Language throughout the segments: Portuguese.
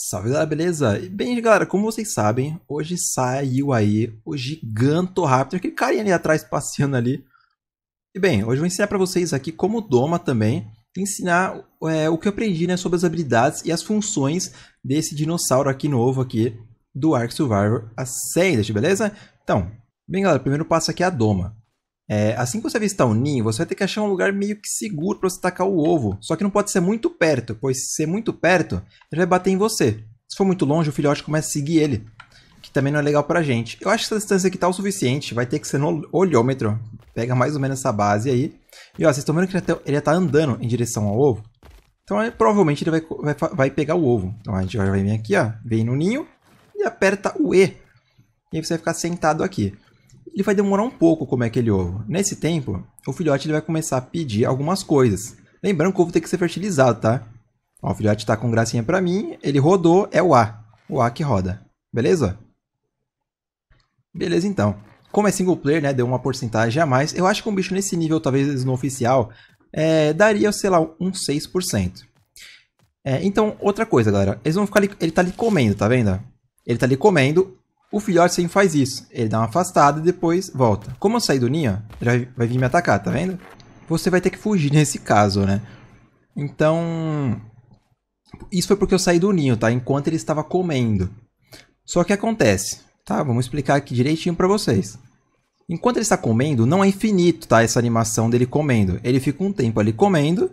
Salve galera, beleza? E bem, galera, como vocês sabem, hoje saiu aí o Giganto Raptor, aquele carinha ali atrás passeando ali. E bem, hoje eu vou ensinar para vocês aqui como doma também, ensinar é, o que eu aprendi né, sobre as habilidades e as funções desse dinossauro aqui novo aqui do Ark Survivor Ascended, beleza? Então, bem galera, primeiro passo aqui é a doma. É, assim que você visitar o ninho, você vai ter que achar um lugar meio que seguro para você tacar o ovo. Só que não pode ser muito perto, pois se ser muito perto, ele vai bater em você. Se for muito longe, o filhote começa a seguir ele, que também não é legal pra gente. Eu acho que essa distância aqui tá o suficiente, vai ter que ser no olhômetro. Pega mais ou menos essa base aí. E ó, vocês estão vendo que ele já tá, tá andando em direção ao ovo? Então aí, provavelmente ele vai, vai, vai, pegar o ovo. Então a gente vai vir aqui, ó, vem no ninho e aperta o E. E aí você vai ficar sentado aqui ele vai demorar um pouco como é aquele ovo. Nesse tempo, o filhote ele vai começar a pedir algumas coisas. Lembrando que o ovo tem que ser fertilizado, tá? Ó, o filhote está com gracinha para mim, ele rodou, é o A. O A que roda. Beleza? Beleza então. Como é single player, né, deu uma porcentagem a mais, eu acho que um bicho nesse nível, talvez no oficial, é, daria, sei lá, um 6%. É, então, outra coisa, galera. Eles vão ficar ali, ele tá ali comendo, tá vendo? Ele tá ali comendo, o filhote sempre faz isso. Ele dá uma afastada e depois volta. Como eu saí do ninho, ele vai vir me atacar, tá vendo? Você vai ter que fugir nesse caso, né? Então... Isso foi porque eu saí do ninho, tá? Enquanto ele estava comendo. Só que acontece, tá? Vamos explicar aqui direitinho para vocês. Enquanto ele está comendo, não é infinito, tá? Essa animação dele comendo. Ele fica um tempo ali comendo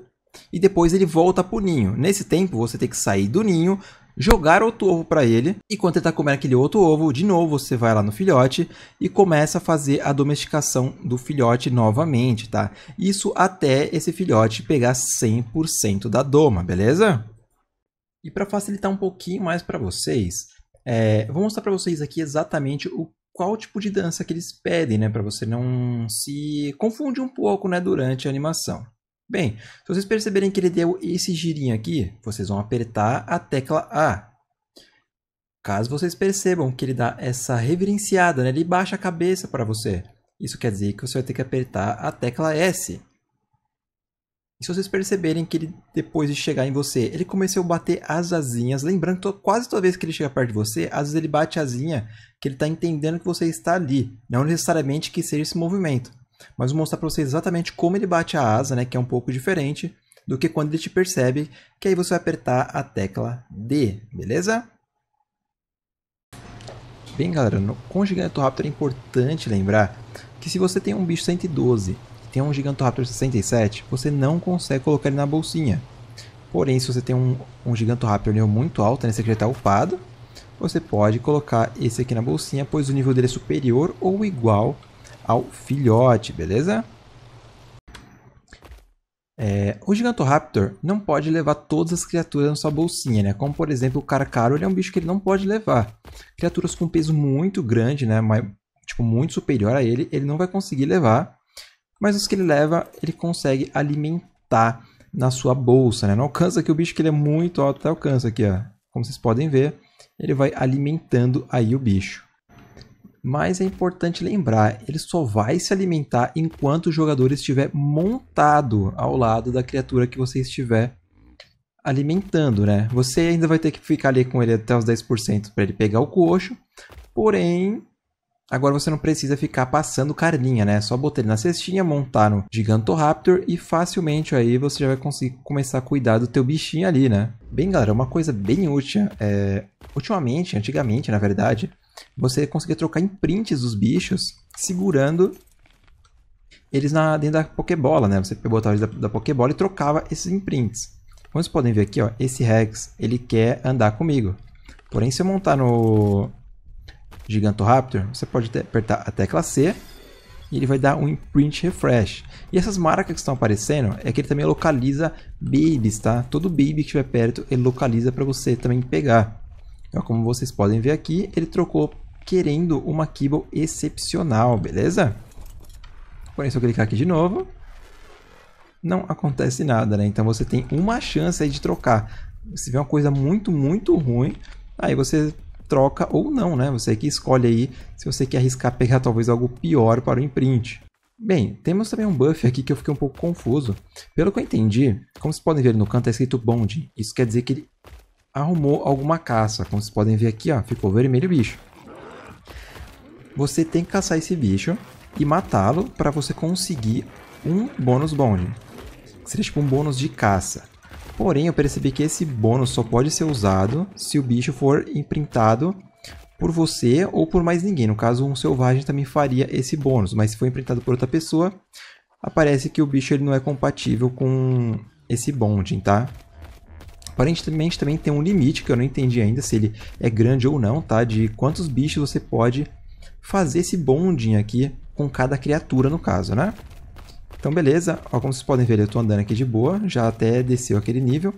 e depois ele volta pro ninho. Nesse tempo, você tem que sair do ninho, jogar outro ovo para ele. E quando ele está comendo aquele outro ovo, de novo você vai lá no filhote e começa a fazer a domesticação do filhote novamente, tá? Isso até esse filhote pegar 100% da doma, beleza? E para facilitar um pouquinho mais para vocês, é, vou mostrar para vocês aqui exatamente o qual tipo de dança que eles pedem, né, para você não se confundir um pouco, né, durante a animação. Bem, se vocês perceberem que ele deu esse girinho aqui, vocês vão apertar a tecla A. Caso vocês percebam que ele dá essa reverenciada, né? ele baixa a cabeça para você. Isso quer dizer que você vai ter que apertar a tecla S. E se vocês perceberem que ele, depois de chegar em você, ele começou a bater as asinhas. Lembrando que quase toda vez que ele chega perto de você, às vezes ele bate a asinha, que ele está entendendo que você está ali. Não necessariamente que seja esse movimento. Mas vou mostrar para vocês exatamente como ele bate a asa, né, que é um pouco diferente do que quando ele te percebe, que aí você vai apertar a tecla D, beleza? Bem, galera, no, com o Gigantoraptor é importante lembrar que se você tem um bicho 112 e tem um Gigantoraptor 67, você não consegue colocar ele na bolsinha. Porém, se você tem um, um Gigantoraptor nível muito alto, né, aqui já está upado, você pode colocar esse aqui na bolsinha, pois o nível dele é superior ou igual ao filhote, beleza? É, o Gigantoraptor não pode levar todas as criaturas na sua bolsinha, né? Como, por exemplo, o Carcaro, ele é um bicho que ele não pode levar. Criaturas com peso muito grande, né? Mas, tipo, muito superior a ele, ele não vai conseguir levar. Mas os que ele leva, ele consegue alimentar na sua bolsa, né? Não alcança aqui o bicho que ele é muito alto, até alcança aqui, ó. Como vocês podem ver, ele vai alimentando aí o bicho. Mas é importante lembrar, ele só vai se alimentar enquanto o jogador estiver montado ao lado da criatura que você estiver alimentando, né? Você ainda vai ter que ficar ali com ele até os 10% para ele pegar o coxo, porém Agora você não precisa ficar passando carninha, né? É só botar ele na cestinha, montar no Gigantoraptor e facilmente aí você já vai conseguir começar a cuidar do teu bichinho ali, né? Bem, galera, uma coisa bem útil é... Ultimamente, antigamente, na verdade, você conseguia trocar imprints dos bichos segurando eles na, dentro da Pokébola, né? Você botava eles da, da Pokébola e trocava esses imprints. Como vocês podem ver aqui, ó, esse Rex, ele quer andar comigo. Porém, se eu montar no, Gigantoraptor, você pode apertar a tecla C e ele vai dar um imprint refresh. E essas marcas que estão aparecendo é que ele também localiza babies, tá? Todo baby que estiver perto ele localiza para você também pegar. Então, como vocês podem ver aqui, ele trocou querendo uma Kibble excepcional, beleza? Porém, se eu clicar aqui de novo, não acontece nada, né? Então você tem uma chance aí de trocar. Se vê uma coisa muito, muito ruim, aí você troca ou não, né? Você que escolhe aí se você quer arriscar pegar talvez algo pior para o imprint. Bem, temos também um buff aqui que eu fiquei um pouco confuso. Pelo que eu entendi, como vocês podem ver no canto, está é escrito Bond. Isso quer dizer que ele arrumou alguma caça. Como vocês podem ver aqui, ó, ficou vermelho o bicho. Você tem que caçar esse bicho e matá-lo para você conseguir um bônus Bond. Que seria tipo um bônus de caça. Porém, eu percebi que esse bônus só pode ser usado se o bicho for imprintado por você ou por mais ninguém. No caso, um selvagem também faria esse bônus, mas se for imprintado por outra pessoa, aparece que o bicho ele não é compatível com esse bonding, tá? Aparentemente também tem um limite, que eu não entendi ainda se ele é grande ou não, tá? De quantos bichos você pode fazer esse bonding aqui com cada criatura, no caso, né? Então beleza, ó, como vocês podem ver, eu estou andando aqui de boa, já até desceu aquele nível.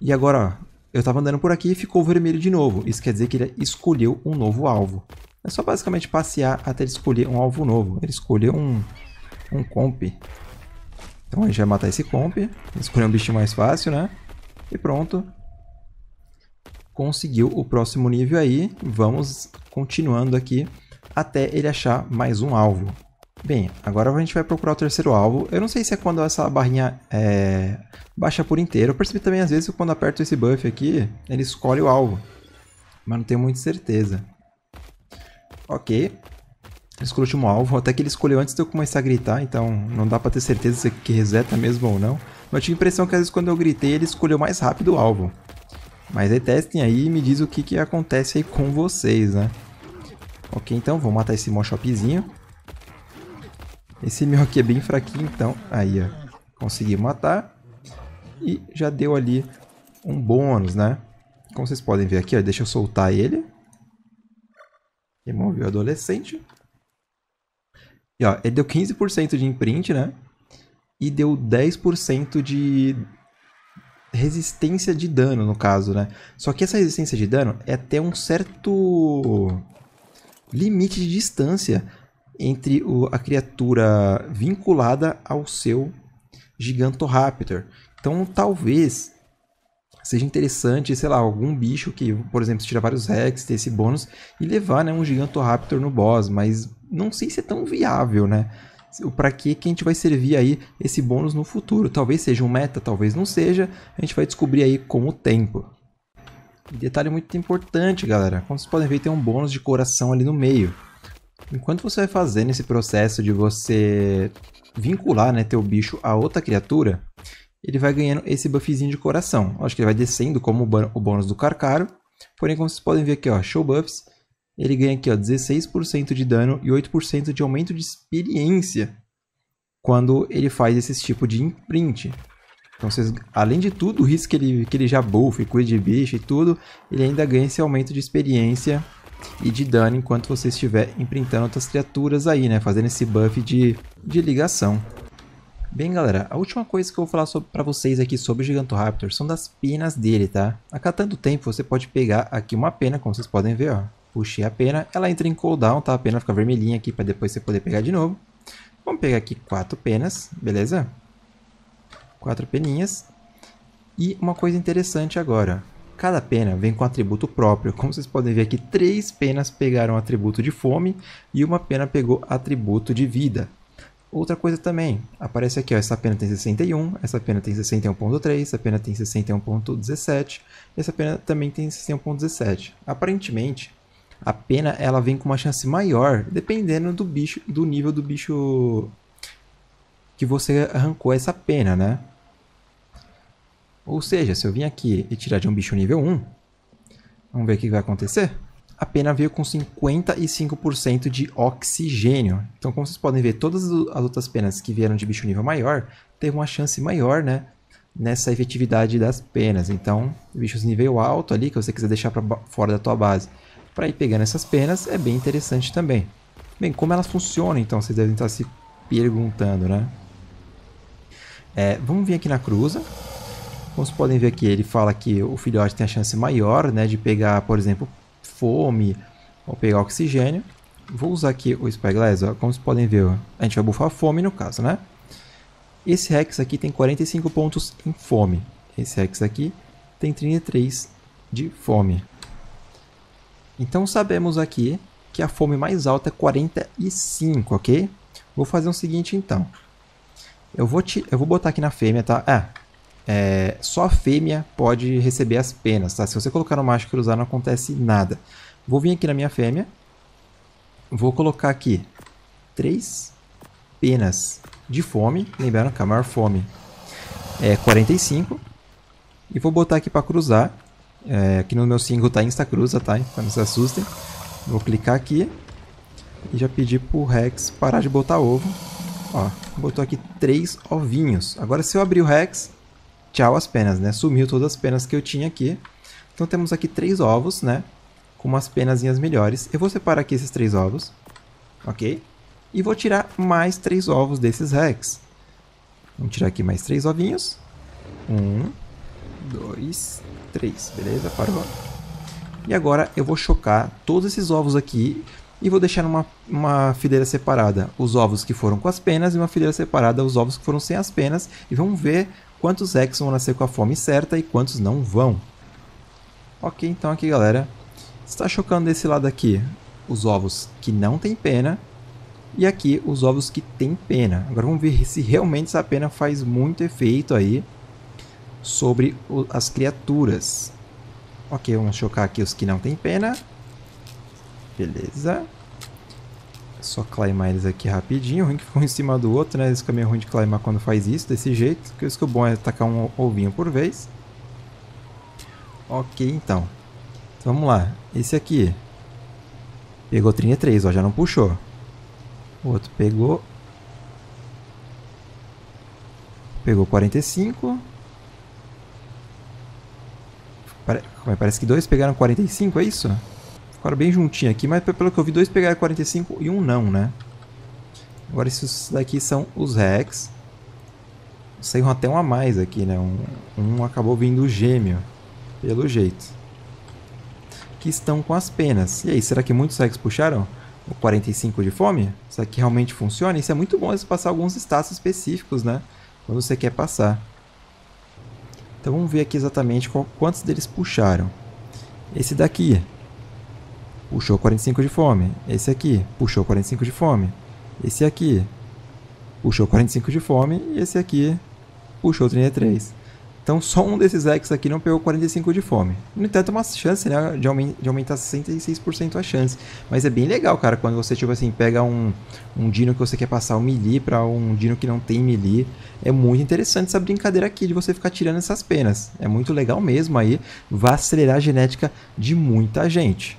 E agora, ó, eu estava andando por aqui e ficou vermelho de novo. Isso quer dizer que ele escolheu um novo alvo. É só basicamente passear até ele escolher um alvo novo. Ele escolheu um, um comp. Então a gente vai matar esse comp, escolher um bicho mais fácil, né? E pronto. Conseguiu o próximo nível aí. Vamos continuando aqui até ele achar mais um alvo. Bem, agora a gente vai procurar o terceiro alvo. Eu não sei se é quando essa barrinha é, baixa por inteiro. Eu percebi também às vezes que quando aperto esse buff aqui, ele escolhe o alvo. Mas não tenho muita certeza. Ok. Escolhi o último alvo, até que ele escolheu antes de eu começar a gritar, então não dá pra ter certeza se é que reseta mesmo ou não. Mas eu tive a impressão que às vezes quando eu gritei ele escolheu mais rápido o alvo. Mas aí testem aí e me diz o que, que acontece aí com vocês, né? Ok, então vou matar esse moshopzinho. Esse meu aqui é bem fraquinho, então. Aí, ó. Consegui matar. E já deu ali um bônus, né? Como vocês podem ver aqui, ó. Deixa eu soltar ele. Remove o adolescente. E, ó. Ele deu 15% de imprint, né? E deu 10% de resistência de dano, no caso, né? Só que essa resistência de dano é até um certo limite de distância entre o, a criatura vinculada ao seu Gigantoraptor. Então, talvez seja interessante, sei lá, algum bicho que, por exemplo, tira vários Rex, ter esse bônus e levar né, um Gigantoraptor no boss, mas não sei se é tão viável, né? Para que que a gente vai servir aí esse bônus no futuro? Talvez seja um meta, talvez não seja, a gente vai descobrir aí com o tempo. E detalhe muito importante, galera, como vocês podem ver, tem um bônus de coração ali no meio. Enquanto você vai fazendo esse processo de você vincular né, teu bicho a outra criatura, ele vai ganhando esse buffzinho de coração. acho que ele vai descendo como o bônus do Carcaro. Porém, como vocês podem ver aqui, ó, show buffs, ele ganha aqui ó, 16% de dano e 8% de aumento de experiência quando ele faz esse tipo de imprint. Então, vocês, além de tudo o risco que ele, que ele já buff, cuida de bicho e tudo, ele ainda ganha esse aumento de experiência e de dano enquanto você estiver imprintando outras criaturas aí, né? Fazendo esse buff de, de ligação. Bem, galera, a última coisa que eu vou falar para vocês aqui sobre o Gigantoraptor são das penas dele, tá? A cada tanto tempo você pode pegar aqui uma pena, como vocês podem ver, ó. Puxei a pena, ela entra em cooldown, tá? A pena fica vermelhinha aqui para depois você poder pegar de novo. Vamos pegar aqui quatro penas, beleza? Quatro peninhas. E uma coisa interessante agora, Cada pena vem com atributo próprio. Como vocês podem ver aqui, três penas pegaram atributo de fome e uma pena pegou atributo de vida. Outra coisa também, aparece aqui, ó, essa pena tem 61, essa pena tem 61.3, essa pena tem 61.17, essa pena também tem 61.17. Aparentemente, a pena ela vem com uma chance maior, dependendo do bicho, do nível do bicho que você arrancou essa pena, né? Ou seja, se eu vim aqui e tirar de um bicho nível 1, vamos ver o que vai acontecer? A pena veio com 55% de oxigênio. Então, como vocês podem ver, todas as outras penas que vieram de bicho nível maior teve uma chance maior, né? Nessa efetividade das penas. Então, bichos nível alto ali, que você quiser deixar fora da tua base, para ir pegando essas penas, é bem interessante também. Bem, como elas funcionam, então, vocês devem estar se perguntando, né? É, vamos vir aqui na cruza. Como vocês podem ver aqui, ele fala que o filhote tem a chance maior né, de pegar, por exemplo, fome ou pegar oxigênio. Vou usar aqui o Spyglass, ó, como vocês podem ver, ó, a gente vai bufar fome no caso, né? Esse Rex aqui tem 45 pontos em fome. Esse Rex aqui tem 33 de fome. Então sabemos aqui que a fome mais alta é 45, ok? Vou fazer o seguinte então. Eu vou, te, eu vou botar aqui na fêmea, tá? É, é, só a fêmea pode receber as penas, tá? Se você colocar no macho cruzar não acontece nada. Vou vir aqui na minha fêmea. Vou colocar aqui três penas de fome. Lembrando que a maior fome é 45. E vou botar aqui para cruzar. É, aqui no meu single tá cruza, tá? Então não se assustem. Vou clicar aqui. E já pedi pro Rex parar de botar ovo. Ó, botou aqui três ovinhos. Agora se eu abrir o Rex, tchau as penas, né? Sumiu todas as penas que eu tinha aqui. Então temos aqui três ovos, né? Com umas penazinhas melhores. Eu vou separar aqui esses três ovos. Ok? E vou tirar mais três ovos desses Rex. Vamos tirar aqui mais três ovinhos. Um, dois, três. Beleza? Parou. E agora eu vou chocar todos esses ovos aqui e vou deixar uma, uma fileira separada os ovos que foram com as penas e uma fileira separada os ovos que foram sem as penas e vamos ver quantos Rex é vão nascer com a fome certa e quantos não vão. Ok, então aqui galera, está chocando desse lado aqui os ovos que não tem pena e aqui os ovos que tem pena. Agora vamos ver se realmente essa pena faz muito efeito aí sobre as criaturas. Ok, vamos chocar aqui os que não tem pena. Beleza. Só climar eles aqui rapidinho. O que um em cima do outro, né? Esse caminho é ruim de climar quando faz isso, desse jeito. Por isso que o bom é atacar um ovinho por vez. Ok, então. então vamos lá. Esse aqui. Pegou 33, ó. Já não puxou. O outro pegou. Pegou 45. É? Parece que dois pegaram 45, é isso? Ficaram bem juntinho aqui, mas pelo que eu vi, dois pegaram 45 e um não, né? Agora esses daqui são os Rex. Saiu até um a mais aqui, né? Um, um acabou vindo gêmeo, pelo jeito. Que estão com as penas. E aí, será que muitos Rex puxaram o 45 de fome? Será que realmente funciona? Isso é muito bom você passar alguns status específicos, né? Quando você quer passar. Então vamos ver aqui exatamente qual, quantos deles puxaram. Esse daqui, puxou 45 de fome. Esse aqui puxou 45 de fome. Esse aqui puxou 45 de fome e esse aqui puxou 33. Então só um desses X aqui não pegou 45 de fome. No entanto, é uma chance né, de, aument de aumentar 66% a chance. Mas é bem legal, cara, quando você, tipo assim, pega um, um Dino que você quer passar o um melee para um Dino que não tem melee. É muito interessante essa brincadeira aqui de você ficar tirando essas penas. É muito legal mesmo aí. Vai acelerar a genética de muita gente.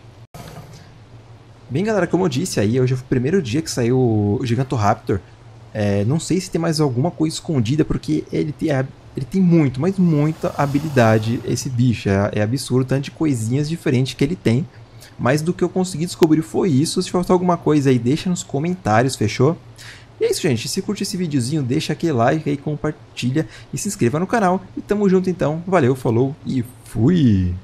Bem, galera, como eu disse aí, hoje é o primeiro dia que saiu o Gigantoraptor. É, não sei se tem mais alguma coisa escondida, porque ele tem, ele tem muito, mas muita habilidade esse bicho. É, é absurdo, tanto de coisinhas diferentes que ele tem. Mas do que eu consegui descobrir foi isso. Se faltar alguma coisa aí, deixa nos comentários, fechou? E é isso, gente. Se curte esse videozinho, deixa aquele like aí, compartilha e se inscreva no canal. E tamo junto então. Valeu, falou e fui!